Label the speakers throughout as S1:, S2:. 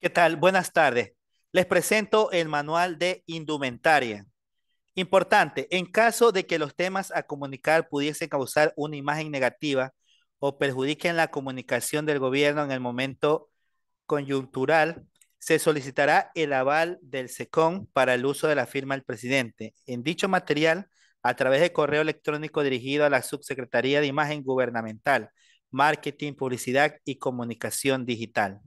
S1: ¿Qué tal? Buenas tardes. Les presento el manual de indumentaria. Importante, en caso de que los temas a comunicar pudiesen causar una imagen negativa o perjudiquen la comunicación del gobierno en el momento coyuntural, se solicitará el aval del SECOM para el uso de la firma del presidente. En dicho material, a través de correo electrónico dirigido a la Subsecretaría de Imagen Gubernamental, Marketing, Publicidad y Comunicación Digital.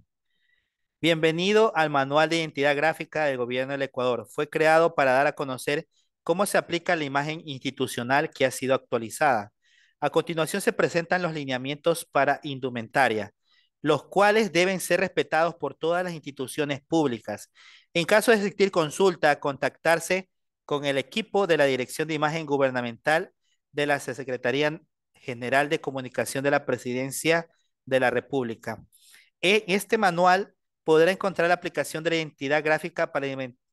S1: Bienvenido al Manual de Identidad Gráfica del Gobierno del Ecuador. Fue creado para dar a conocer cómo se aplica la imagen institucional que ha sido actualizada. A continuación se presentan los lineamientos para indumentaria, los cuales deben ser respetados por todas las instituciones públicas. En caso de existir consulta, contactarse con el equipo de la Dirección de Imagen Gubernamental de la Secretaría General de Comunicación de la Presidencia de la República. En este manual podrá encontrar la aplicación de la identidad gráfica para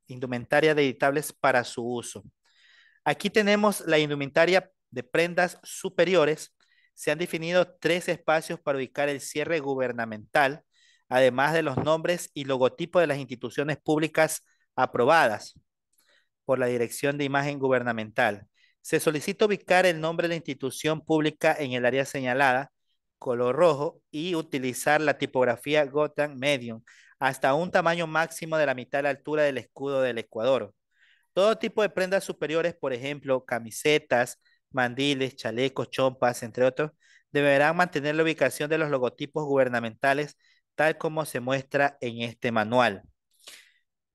S1: indumentaria de editables para su uso. Aquí tenemos la indumentaria de prendas superiores. Se han definido tres espacios para ubicar el cierre gubernamental, además de los nombres y logotipos de las instituciones públicas aprobadas por la Dirección de Imagen Gubernamental. Se solicita ubicar el nombre de la institución pública en el área señalada, color rojo, y utilizar la tipografía Gotham Medium hasta un tamaño máximo de la mitad de la altura del escudo del Ecuador. Todo tipo de prendas superiores, por ejemplo, camisetas, mandiles, chalecos, chompas, entre otros, deberán mantener la ubicación de los logotipos gubernamentales tal como se muestra en este manual.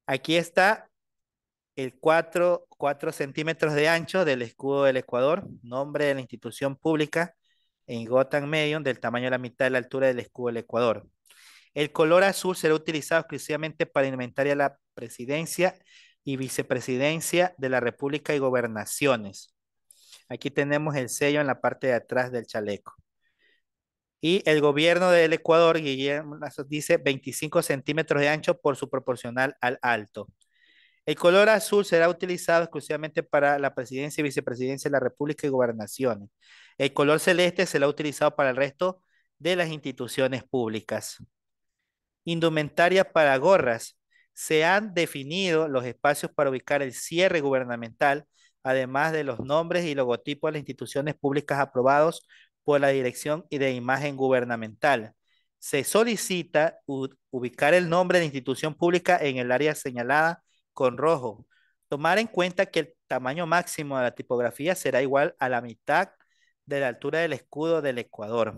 S1: Aquí está el 4, centímetros de ancho del escudo del Ecuador, nombre de la institución pública en Gotham Medium del tamaño de la mitad de la altura del escudo del Ecuador. El color azul será utilizado exclusivamente para inventar la presidencia y vicepresidencia de la República y gobernaciones. Aquí tenemos el sello en la parte de atrás del chaleco. Y el gobierno del Ecuador, Guillermo dice 25 centímetros de ancho por su proporcional al alto. El color azul será utilizado exclusivamente para la presidencia y vicepresidencia de la República y gobernaciones. El color celeste será utilizado para el resto de las instituciones públicas. Indumentaria para gorras. Se han definido los espacios para ubicar el cierre gubernamental, además de los nombres y logotipos de las instituciones públicas aprobados por la Dirección y de Imagen Gubernamental. Se solicita ubicar el nombre de institución pública en el área señalada con rojo. Tomar en cuenta que el tamaño máximo de la tipografía será igual a la mitad de la altura del escudo del Ecuador.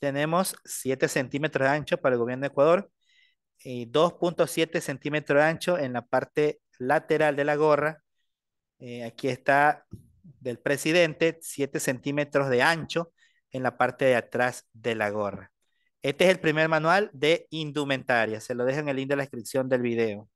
S1: tenemos 7 centímetros de ancho para el gobierno de Ecuador, 2.7 eh, centímetros de ancho en la parte lateral de la gorra. Eh, aquí está del presidente, 7 centímetros de ancho en la parte de atrás de la gorra. Este es el primer manual de indumentaria. Se lo dejo en el link de la descripción del video.